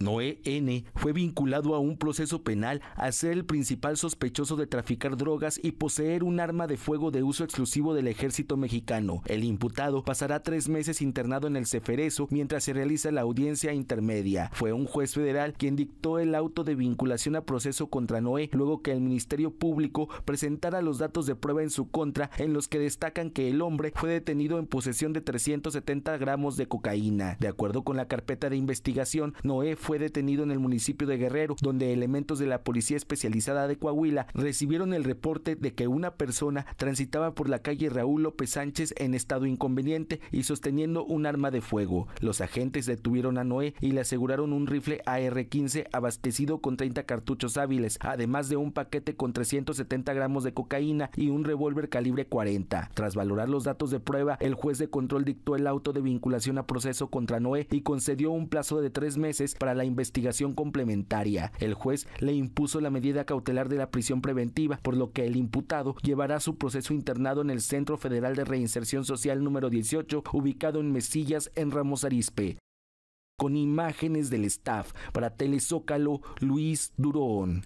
Noé N. fue vinculado a un proceso penal a ser el principal sospechoso de traficar drogas y poseer un arma de fuego de uso exclusivo del ejército mexicano. El imputado pasará tres meses internado en el Ceferezo mientras se realiza la audiencia intermedia. Fue un juez federal quien dictó el auto de vinculación a proceso contra Noé luego que el Ministerio Público presentara los datos de prueba en su contra en los que destacan que el hombre fue detenido en posesión de 370 gramos de cocaína. De acuerdo con la carpeta de investigación, Noé fue fue detenido en el municipio de Guerrero, donde elementos de la Policía Especializada de Coahuila recibieron el reporte de que una persona transitaba por la calle Raúl López Sánchez en estado inconveniente y sosteniendo un arma de fuego. Los agentes detuvieron a Noé y le aseguraron un rifle AR-15 abastecido con 30 cartuchos hábiles, además de un paquete con 370 gramos de cocaína y un revólver calibre 40. Tras valorar los datos de prueba, el juez de control dictó el auto de vinculación a proceso contra Noé y concedió un plazo de tres meses para la la investigación complementaria. El juez le impuso la medida cautelar de la prisión preventiva, por lo que el imputado llevará su proceso internado en el Centro Federal de Reinserción Social número 18, ubicado en Mesillas, en Ramos Arispe. Con imágenes del staff, para Telezócalo, Luis Durón.